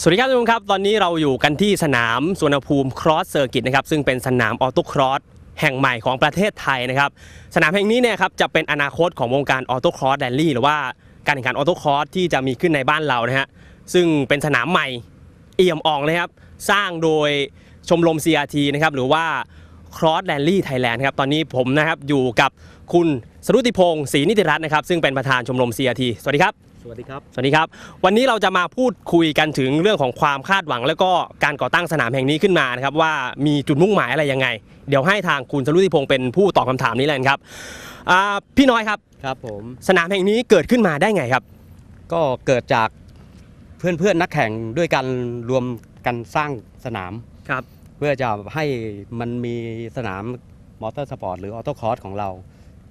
สวัสดีครับทุกคนครับ ตอนนี้เราอยู่กันที่สนามสวนภูมิครอสเซอร์กิตนะครับซึ่งเป็นสนามออโต้ครอสแห่งใหม่ของประเทศไทยนะครับ สนามแห่งนี้เนี่ยครับจะเป็นอนาคตของวงการออโต้ครอสแดนลี่หรือว่าการแข่งขันออโต้ครอสที่จะมีขึ้นในบ้านเรานะฮะซึ่งเป็นสนามใหม่เอี่ยมอ่องเลยครับ สร้างโดยชมรม CRT นะครับหรือว่า Cross Rally Thailand ครับตอนนี้ผมนะครับอยู่กับคุณสรุติพงศ์ศรีนิติรัตน์นะครับ ซึ่งเป็นประธานชมรม CRT สวัสดีครับสวัสดีครับสวัสดีครับวันนี้เราจะมาพูดคุยกันถึงเรื่องของความคาดหวัง และก็การก่อตั้งสนามแห่งนี้ขึ้นมานะครับ ว่ามีจุดมุ่งหมายอะไรยังไง เดี๋ยวให้ทางคุณสรุติพงศ์เป็นผู้ตอบคำถามนี้และครับพี่น้อยครับครับผมสนามแห่งนี้เกิดขึ้นมาได้ไงครับ ก็เกิดจากเพื่อนๆนักแข่งด้วยกันรวมกันสร้างสนามครับเพื่อจะให้มันมีสนามมอเตอร์สปอร์ตหรือออโต้คอร์สของเรา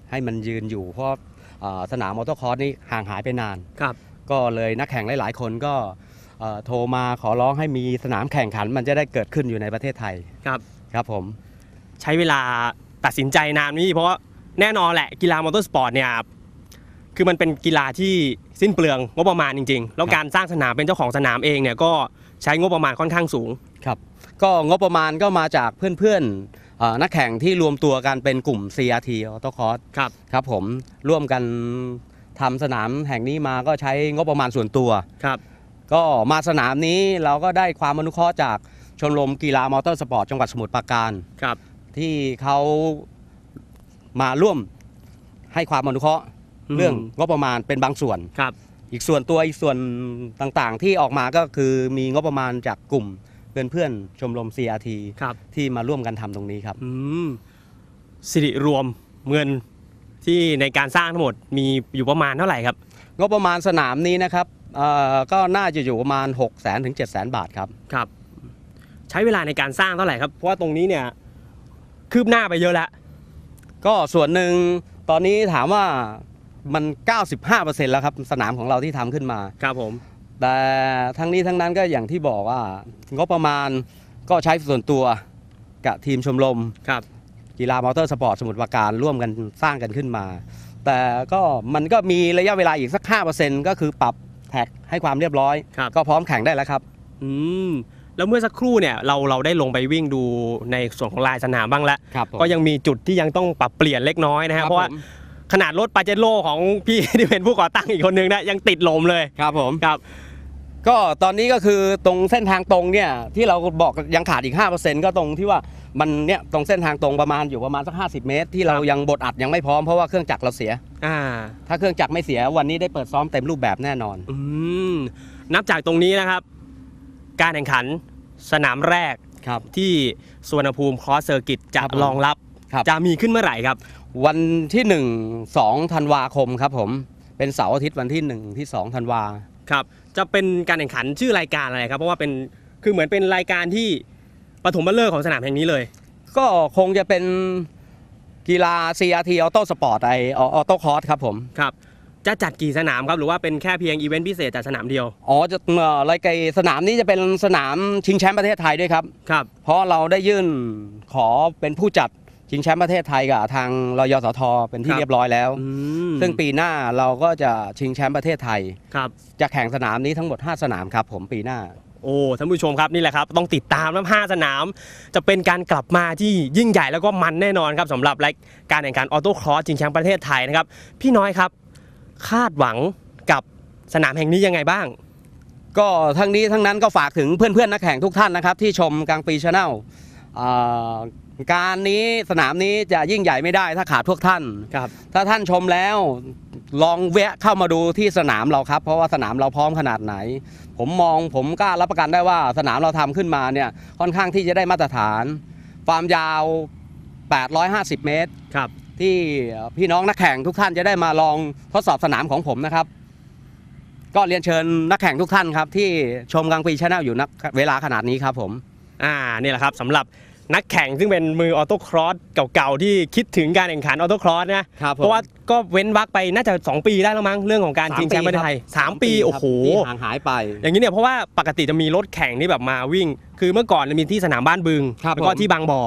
ให้มันยืนอยู่เพราะสนามมอเตอร์คอร์สนี่ห่างหายไปนานครับ ก็เลยนักแข่งหลายๆคนก็โทรมาขอร้องให้มีสนามแข่งขันมันจะได้เกิดขึ้นอยู่ในประเทศไทยครับครับผมใช้เวลาตัดสินใจนานนี่เพราะว่าแน่นอนแหละกีฬามอเตอร์สปอร์ตเนี่ยคือมันเป็นกีฬาที่สิ้นเปลืองงบประมาณจริงๆ แล้วการสร้างสนามเป็นเจ้าของสนามเองเนี่ยก็ใช้งบประมาณค่อนข้างสูงครับก็งบประมาณก็มาจากเพื่อนๆนักแข่งที่รวมตัวกันเป็นกลุ่ม CRT Auto Cross ครับครับผมร่วมกันทำสนามแห่งนี้มาก็ใช้งบประมาณส่วนตัวครับก็มาสนามนี้เราก็ได้ความอนุเคราะห์จาก ชมรมกีฬามอเตอร์สปอร์ตจังหวัดสมุทรปราการครับที่เขามาร่วมให้ความอนุเคราะห์เรื่องงบประมาณเป็นบางส่วนครับอีกส่วนตัวอีกส่วนต่างๆที่ออกมาก็คือมีงบประมาณจากกลุ่มเพื่อนๆชมรม CRT ครับที่มาร่วมกันทำตรงนี้ครับสิริรวมเงินที่ในการสร้างทั้งหมดมีอยู่ประมาณเท่าไหร่ครับงบประมาณสนามนี้นะครับ ก็น่าจะอยู่ประมาณ6 0 0สนถึง7 0 0 0 0 บาทครับครับ ใช้เวลาในการสร้างเท่าไหร่ครับเพราะว่าตรงนี้เนี่ย คืบหน้าไปเยอะแล้ว ก็ส่วนหนึ่งตอนนี้ถามว่ามัน 95%แล้วครับ สนามของเราที่ทำขึ้นมาครับผมแต่ทั้งนี้ทั้งนั้นก็อย่างที่บอกว่างบประมาณก็ใช้ส่วนตัว กับทีมชมรมครับกีฬามอเตอร์สปอร์ตสมุทรปราการร่วมกันสร้างกันขึ้นมา แต่ก็มันก็มีระยะเวลาอีกสัก 5%ก็คือปรับแท็กให้ความเรียบร้อย ก็พร้อมแข่งได้แล้วครับอืมแล้วเมื่อสักครู่เนี่ยเราเราได้ลงไปวิ่งดูในส่วนของลายสนามบ้างแล้วก็ยังมีจุดที่ยังต้องปรับเปลี่ยนเล็กน้อยนะคฮะรับเพราะว่าขนาดรถปาเจโร่ของพี่ที่เป็นผู้ก่อตั้งอีกคนนึงนะยังติดลมเลยครับผมครับก็ตอนนี้ก็คือตรงเส้นทางตรงเนี่ย ที่เราบอกยังขาดอีก5%ก็ตรงที่ว่ามันเนี่ยตรงเส้นทางตรงประมาณอยู่ประมาณสัก50 เมตร ที่เรายังบดอัดยังไม่พร้อมเพราะว่าเครื่องจักรเราเสียอ่า ถ้าเครื่องจักรไม่เสียวันนี้ได้เปิดซ้อมเต็มรูปแบบแน่นอนอืมนับจากตรงนี้นะครับ การแข่งขันสนามแรกครับ ที่สวนภูมิคอสเซอร์กิตจะรรองรับครับ จะมีขึ้นเมื่อไหร่ครับ วันที่1 2ธันวาคมครับ ผมเป็นเสาร์อาทิตย์วันที่1ที่2ธันวาครับ จะเป็นการแข่งขันชื่อรายการอะไรครับ เพราะว่าเป็น คือเหมือนเป็นรายการที่ปฐมบัลเลอร์ของสนามแห่งนี้เลย ก็คงจะเป็นกีฬา CRT Auto Sport ไอออโต้คอร์สครับผมครับจะจัดกี่สนามครับหรือว่าเป็นแค่เพียงอีเวนต์พิเศษจัดสนามเดียว อ๋อจะเอ่อรายการสนามนี้จะเป็นสนามชิงแชมป์ประเทศไทยด้วยครับครับ เพราะเราได้ยื่นขอเป็นผู้จัดชิงแชมป์ประเทศไทยกับทางรยสทเป็นที่เรียบร้อยแล้วซึ่งปีหน้าเราก็จะชิงแชมป์ประเทศไทยครับจะแข่งสนามนี้ทั้งหมด 5 สนามครับผมปีหน้าโอ้ท่านผู้ชมครับนี่แหละครับ ต้องติดตามนะ5สนามจะเป็นการกลับมาที่ยิ่งใหญ่แล้วก็มันแน่นอนครับสำหรับรายการแข่งขันออโต้ครอสชิงแชมป์ประเทศไทยนะครับ พี่น้อยครับคาดหวังกับสนามแห่งนี้ยังไงบ้าง ก็ทั้งนี้ทั้งนั้นก็ฝากถึงเพื่อนๆนักแข่งทุกท่านนะครับที่ชมกลาง ปีชาแนลการนี้สนามนี้จะยิ่งใหญ่ไม่ได้ถ้าขาดพวกท่านครับถ้าท่านชมแล้วลองแวะเข้ามาดูที่สนามเราครับ เพราะว่าสนามเราพร้อมขนาดไหน ผมมองผมกล้ารับประกันได้ว่าสนามเราทำขึ้นมาเนี่ยค่อนข้างที่จะได้มาตรฐาน ความยาว 850 เมตรครับที่พี่น้องนักแข่งทุกท่านจะได้มาลอง ทดสอบสนามของผมนะครับ ก็เรียนเชิญนักแข่งทุกท่านครับ ที่ชมกลางปีชาแนลอยู่นักเวลาขนาดนี้ครับผม อ่า นี่แหละครับสำหรับนักแข่งซึ่งเป็นมือออโต้ครอสเก่าๆที่คิดถึงการแข่งขันออโต้ครอสนะเพราะว่าก็เว้นวักไปน่าจะ 2 ปีได้แล้วมั้งเรื่องของการชิงแชมป์ประเทศไทยสามปี โอ้โหห่างหายไป อย่างนี้เนี่ยเพราะว่าปกติจะมีรถแข่งที่แบบมาวิ่ง คือเมื่อก่อนมีที่สนามบ้านบึงแล้วก็ที่บางบ่อ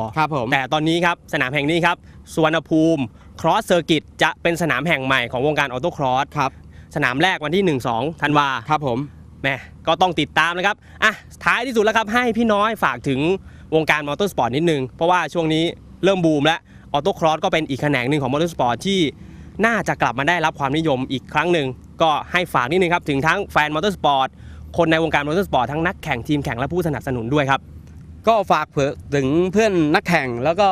แต่ตอนนี้ครับสนามแห่งนี้ครับสุวรรณภูมิครอสเซอร์กิตจะเป็นสนามแห่งใหม่ของวงการออโต้ครอสสนามแรกวันที่1-2ธันวาครับผมแม่ก็ต้องติดตามนะครับอ่ะท้ายที่สุดแล้วครับให้พี่น้อยฝากถึงวงการมอเตอร์สปอร์ตนิดนึง เพราะว่าช่วงนี้เริ่มบูมแล้วออโต้ครอสก็เป็นอีกแขนงหนึ่งของมอเตอร์สปอร์ตที่น่าจะกลับมาได้รับความนิยมอีกครั้งหนึ่งก็ให้ฝากนิดนึงครับ ถึงทั้งแฟนมอเตอร์สปอร์ตคนในวงการมอเตอร์สปอร์ตทั้งนักแข่งทีมแข่งและผู้สนับสนุนด้วยครับก็ฝากเผื่อถึงเพื่อนนักแข่งแล้วก็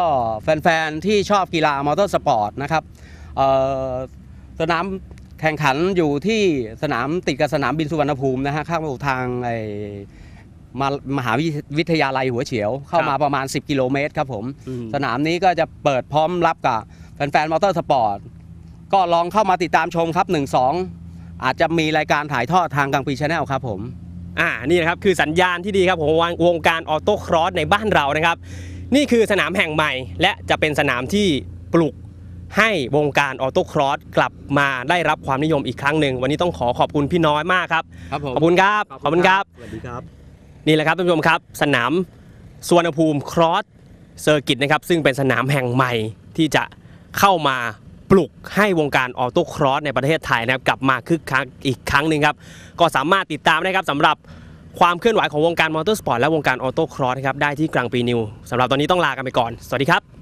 แฟนๆที่ชอบกีฬามอเตอร์สปอร์ตนะครับสนามแข่งขันอยู่ที่สนามติดกับสนามบินสุวรรณภูมินะฮะข้ามทางไอมามหาวิทยาลัยหัวเฉียว เข้ามาประมาณ 10 กิโลเมตรครับผมมสนามนี้ก็จะเปิดพร้อมรับกับแฟนๆมอเตอร์สปอร์ตก็ลองเข้ามาติดตามชมครับ 1-2 อาจจะมีรายการถ่ายทอดทางกางปีชาแนลครับผมอ่านี่นะครับคือสัญญาณที่ดีครับของวงวงการออโต้ครอสในบ้านเรานะครับ นี่คือสนามแห่งใหม่และจะเป็นสนามที่ปลุกให้วงการออโต้ครอสกลับมาได้รับความนิยมอีกครั้งหนึ่งวันนี้ต้องขอขอบคุณพี่น้อยมากครับครับผมขอบคุณครับขอบคุณครับสวัสดีครับ นี่แหละครับท่านผู้ชมครับ สนามสวนภูมิครอสเซอร์กิตนะครับซึ่งเป็นสนามแห่งใหม่ที่จะเข้ามาปลุกให้วงการออโต้ครอสในประเทศไทยนะครับกลับมาคึกคักอีกครั้งหนึ่งครับก็สามารถติดตามได้ครับสำหรับความเคลื่อนไหวของวงการมอเตอร์สปอร์ตและวงการออโต้ครอสครับได้ที่กลางปีนิวสำหรับตอนนี้ต้องลากันไปก่อนสวัสดีครับ